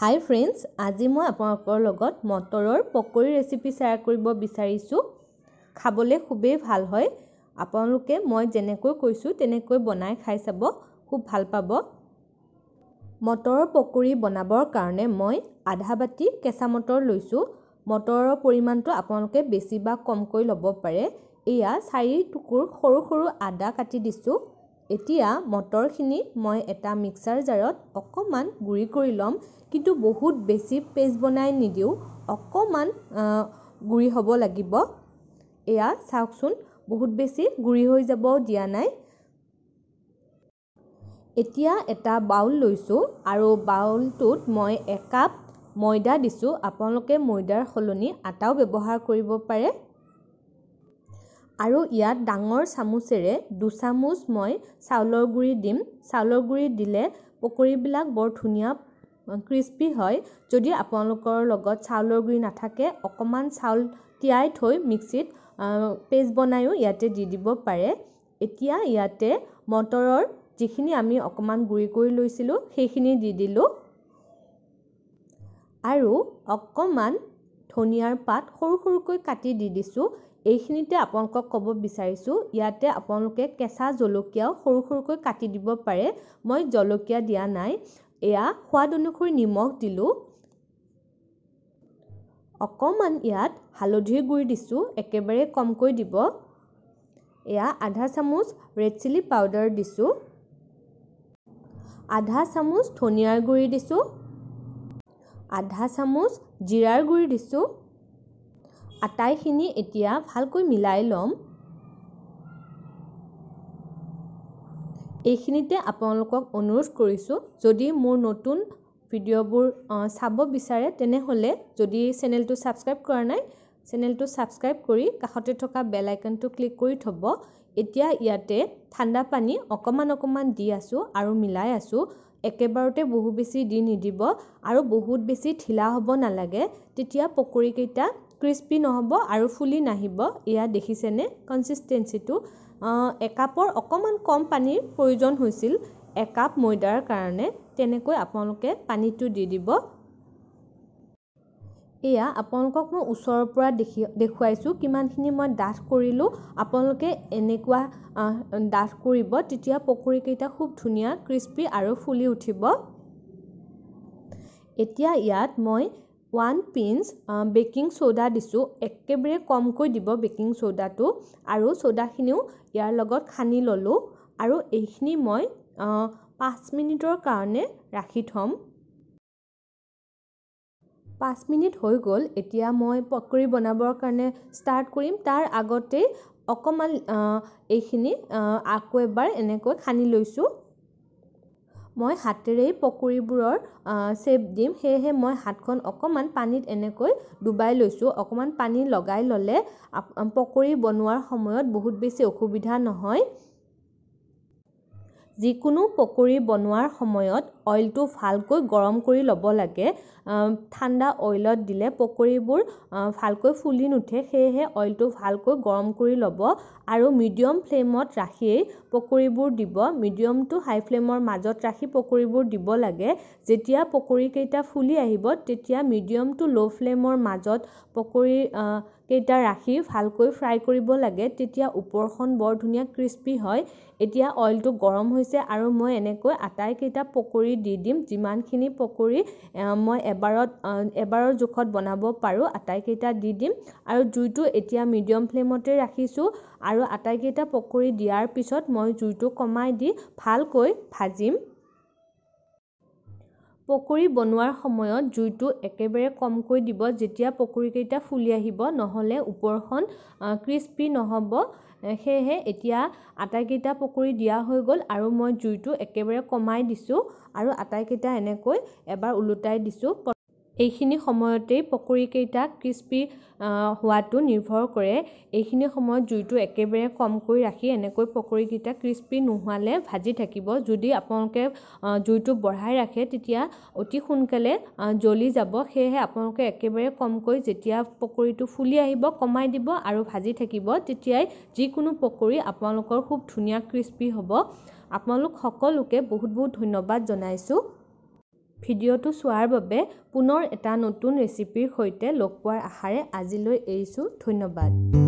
হাই friends আজি মই আপোনালোকৰ লগত মটৰৰ পকৰি ৰেচিপি শ্বেয়াৰ কৰিব বিচাৰিছোঁ খাবলৈ খুবেই ভাল হয় আপোনালোকে মই যেনেকৈ কৈছোঁ তেনেকৈ বনাই খাই চাব খুব ভাল পাব মটৰৰ পকৰি বনাবৰ কাৰণে মই আধা বাতি কেঁচা মটৰ লৈছোঁ মটৰৰ পৰিমাণটো আপোনালোকে বেছি বা কমকৈ ল'ব পাৰে এয়া চাৰি টুকুৰ সৰু সৰু আদা কাটি দিছোঁ এতিয়া মটৰখিনি মই এটা মিক্সাৰ জাৰত অকণমান গুড়ি কৰি ল'ম কিন্তু বহুত বেছি পেষ্ট বনাই নিদিওঁ অকণমান গুড়ি হ'ব লাগিব এয়া চাওকচোন বহুত বেছি গুড়ি হৈ যাব দিয়া নাই এতিয়া এটা বাউল লৈছোঁ আৰু বাউলটোত মই একাপ ময়দা দিছোঁ আপোনালোকে ময়দাৰ সলনি আটাও ব্যৱহাৰ কৰিব পাৰে আৰু ইয়াত ডাঙৰ চামুচেৰে দুচামুচ মই চাউলৰ গুড়ি দিম চাউলৰ গুড়ি দিলে পকৰিবিলাক বৰ ধুনীয়া ক্ৰিস্পি হয় যদি আপোনালোকৰ লগত চাউলৰ গুড়ি নাথাকে অকণমান চাউল তিয়াই থৈ মিক্সিত পেষ্ট বনায়ো ইয়াতে দি দিব পাৰে এতিয়া ইয়াতে মটৰৰ যিখিনি আমি অকণমান গুড়ি কৰি লৈছিলোঁ সেইখিনি দি দিলোঁ আৰু অকণমান ধনিয়াৰ পাত সৰু সৰুকৈ কাটি দি দিছোঁ এইখিনিতে আপোনালোকক ক'ব বিচাৰিছোঁ ইয়াতে আপোনালোকে কেঁচা জলকীয়াও সৰু সৰুকৈ কাটি দিব পাৰে মই জলকীয়া দিয়া নাই এয়া সোৱাদ অনুসৰি নিমখ দিলোঁ অকণমান ইয়াত হালধিৰ গুড়ি দিছোঁ একেবাৰে কমকৈ দিব এয়া আধা চামুচ ৰেড চিলি পাউদাৰ দিছোঁ আধা চামুচ ধনিয়াৰ গুড়ি দিছোঁ আধা চামুচ জিৰাৰ গুড়ি দিছোঁ আটাইখিনি এতিয়া ভালকৈ মিলাই ল'ম এইখিনিতে আপোনালোকক অনুৰোধ কৰিছোঁ যদি মোৰ নতুন ভিডিঅ'বোৰ চাব বিচাৰে তেনেহ'লে যদি চেনেলটো ছাবস্ক্ৰাইব কৰা নাই চেনেলটো ছাবস্ক্ৰাইব কৰি কাষতে থকা বেল আইকনটো ক্লিক কৰি থ'ব এতিয়া ইয়াতে ঠাণ্ডা পানী অকণমান অকণমান দি আছোঁ আৰু মিলাই আছোঁ একেবাৰতে বহু বেছি দি নিদিব আৰু বহুত বেছি ঢিলা হ'ব নালাগে তেতিয়া পকৰিকেইটা ক্ৰিস্পি নহ'ব আৰু ফুলি নাহিব ইয়াত দেখিছেনে কনচিষ্টেঞ্চিটো একাপৰ অকণমান কম পানীৰ প্ৰয়োজন হৈছিল একাপ ময়দাৰ কাৰণে তেনেকৈ আপোনালোকে পানীটো দি দিব এয়া আপোনালোকক মই ওচৰৰ পৰা দেখি দেখুৱাইছোঁ কিমানখিনি মই ডাঠ কৰিলোঁ আপোনালোকে এনেকুৱা ডাঠ কৰিব তেতিয়া পকৰিকেইটা খুব ধুনীয়া ক্ৰিস্পি আৰু ফুলি উঠিব এতিয়া ইয়াত মই ওৱান পিঞ্চ বেকিং চ'ডা দিছোঁ একেবাৰে কমকৈ দিব বেকিং চ'ডাটো আৰু চ'ডাখিনিও ইয়াৰ লগত সানি ল'লোঁ আৰু এইখিনি মই পাঁচ মিনিটৰ কাৰণে ৰাখি থ'ম পাঁচ মিনিট হৈ গ'ল এতিয়া মই পকৰি বনাবৰ কাৰণে ষ্টাৰ্ট কৰিম তাৰ আগতে অকণমান এইখিনি আকৌ এবাৰ এনেকৈ সানি লৈছোঁ মই হাতেৰেই পকৰিবোৰৰ চেপ দিম সেয়েহে মই হাতখন অকণমান পানীত এনেকৈ ডুবাই লৈছোঁ অকণমান পানী লগাই ল'লে পকৰি বনোৱাৰ সময়ত বহুত বেছি অসুবিধা নহয় যিকোনো পকৰি বনোৱাৰ সময়ত অইলটো ভালকৈ গৰম কৰি ল'ব লাগে ঠাণ্ডা অইলত দিলে পকৰিবোৰ ভালকৈ ফুলি নুঠে সেয়েহে অইলটো ভালকৈ গৰম কৰি ল'ব আৰু মিডিয়াম ফ্লেমত ৰাখিয়েই পকৰিবোৰ দিব মিডিয়াম টু হাই ফ্লেমৰ মাজত ৰাখি পকৰিবোৰ দিব লাগে যেতিয়া পকৰিকেইটা ফুলি আহিব তেতিয়া মিডিয়াম টু ল' ফ্লেমৰ মাজত পকৰি কেইটা ৰাখি ভালকৈ ফ্ৰাই কৰিব লাগে তেতিয়া ওপৰখন বৰ ধুনীয়া ক্ৰিস্পি হয় এতিয়া অইলটো গৰম হৈছে আৰু মই এনেকৈ আটাইকেইটা পকৰি দি দিম যিমানখিনি পকৰি মই এবাৰত এবাৰৰ জোখত বনাব পাৰোঁ আটাইকেইটা দি দিম আৰু জুইটো এতিয়া মিডিয়াম ফ্লেমতে ৰাখিছোঁ আৰু আটাইকেইটা পকৰি দিয়াৰ পিছত মই জুইটো কমাই দি ভালকৈ ভাজিম পকৰি বনোৱাৰ সময়ত জুইটো একেবাৰে কমকৈ দিব যেতিয়া পকৰিকেইটা ফুলি আহিব নহ'লে ওপৰখন ক্ৰিস্পি নহ'ব সেয়েহে এতিয়া আটাইকেইটা পকৰি দিয়া হৈ গ'ল আৰু মই জুইটো একেবাৰে কমাই দিছোঁ আৰু আটাইকেইটা এনেকৈ এবাৰ ওলোটাই দিছোঁ এইখিনি সময়তেই পকৰীকেইটা ক্ৰিস্পি হোৱাটো নিৰ্ভৰ কৰে এইখিনি সময়ত জুইটো একেবাৰে কমকৈ ৰাখি এনেকৈ পকৰীকেইটা ক্ৰিস্পি নোহোৱালে ভাজি থাকিব যদি আপোনালোকে জুইটো বঢ়াই ৰাখে তেতিয়া অতি সোনকালে জ্বলি যাব সেয়েহে আপোনালোকে একেবাৰে কমকৈ যেতিয়া পকৰীটো ফুলি আহিব কমাই দিব আৰু ভাজি থাকিব তেতিয়াই যিকোনো পকৰী আপোনালোকৰ খুব ধুনীয়া ক্ৰিস্পি হ'ব আপোনালোক সকলোকে বহুত বহুত ধন্যবাদ জনাইছোঁ ভিডিঅ'টো চোৱাৰ বাবে পুনৰ এটা নতুন ৰেচিপিৰ সৈতে লগ পোৱাৰ আশাৰে আজিলৈ এৰিছোঁ ধন্যবাদ